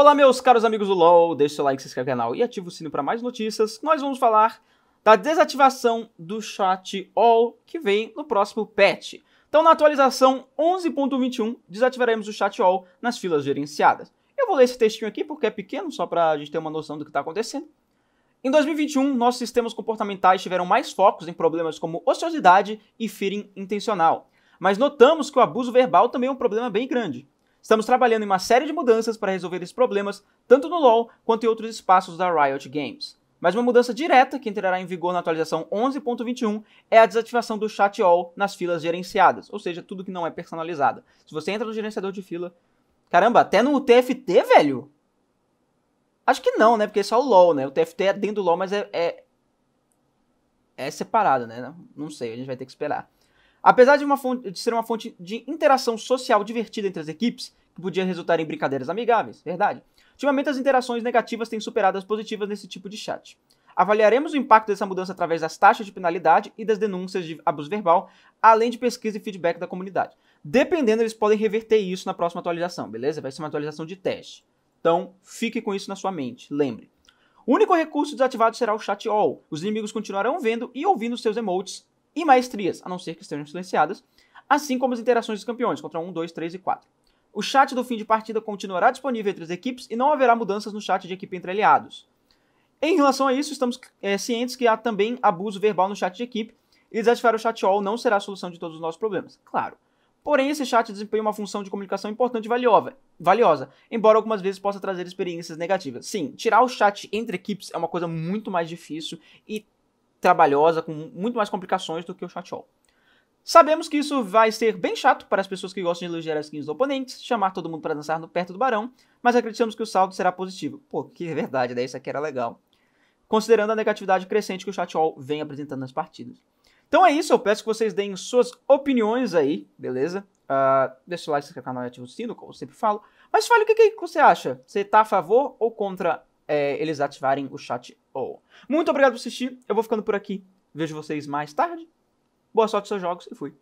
Olá, meus caros amigos do LoL, deixe seu like, se inscreve no canal e ativa o sino para mais notícias. Nós vamos falar da desativação do chat all que vem no próximo patch. Então, na atualização 11.21, desativaremos o chat all nas filas gerenciadas. Eu vou ler esse textinho aqui porque é pequeno, só para a gente ter uma noção do que está acontecendo. Em 2021, nossos sistemas comportamentais tiveram mais focos em problemas como ociosidade e feeling intencional. Mas notamos que o abuso verbal também é um problema bem grande. Estamos trabalhando em uma série de mudanças para resolver esses problemas, tanto no LoL quanto em outros espaços da Riot Games. Mas uma mudança direta que entrará em vigor na atualização 11.21 é a desativação do chat all nas filas gerenciadas, ou seja, tudo que não é personalizado. Se você entra no gerenciador de fila, caramba, até no TFT, velho? Acho que não, né? Porque é só o LoL, né? O TFT é dentro do LoL, mas é, é, é separado, né? Não sei, a gente vai ter que esperar. Apesar de, fonte, de, ser uma fonte de interação social divertida entre as equipes, que podia resultar em brincadeiras amigáveis, verdade, ultimamente as interações negativas têm superado as positivas nesse tipo de chat. Avaliaremos o impacto dessa mudança através das taxas de penalidade e das denúncias de abuso verbal, além de pesquisa e feedback da comunidade. Dependendo, eles podem reverter isso na próxima atualização, beleza? Vai ser uma atualização de teste. Então, fique com isso na sua mente, lembre. O único recurso desativado será o chat all. Os inimigos continuarão vendo e ouvindo seus emotes e maestrias, a não ser que estejam silenciadas, assim como as interações dos campeões, contra 1, 2, 3 e 4. O chat do fim de partida continuará disponível entre as equipes e não haverá mudanças no chat de equipe entre aliados. Em relação a isso, estamos é, cientes que há também abuso verbal no chat de equipe e desativar o chat all não será a solução de todos os nossos problemas, claro. Porém, esse chat desempenha uma função de comunicação importante e valiosa, valiosa, embora algumas vezes possa trazer experiências negativas. Sim, tirar o chat entre equipes é uma coisa muito mais difícil e trabalhosa, com muito mais complicações do que o Chatol. Sabemos que isso vai ser bem chato para as pessoas que gostam de elogiar as skins do oponente, chamar todo mundo para dançar no perto do barão, mas acreditamos que o saldo será positivo. Pô, que verdade, né? Isso aqui era legal. Considerando a negatividade crescente que o Chatol vem apresentando nas partidas. Então é isso, eu peço que vocês deem suas opiniões aí, beleza? Uh, deixa o like, se inscreve no canal e ativa o sino, como eu sempre falo. Mas fale o que, que você acha. Você está a favor ou contra é, eles ativarem o chat ou. Muito obrigado por assistir, eu vou ficando por aqui. Vejo vocês mais tarde. Boa sorte nos seus jogos e fui.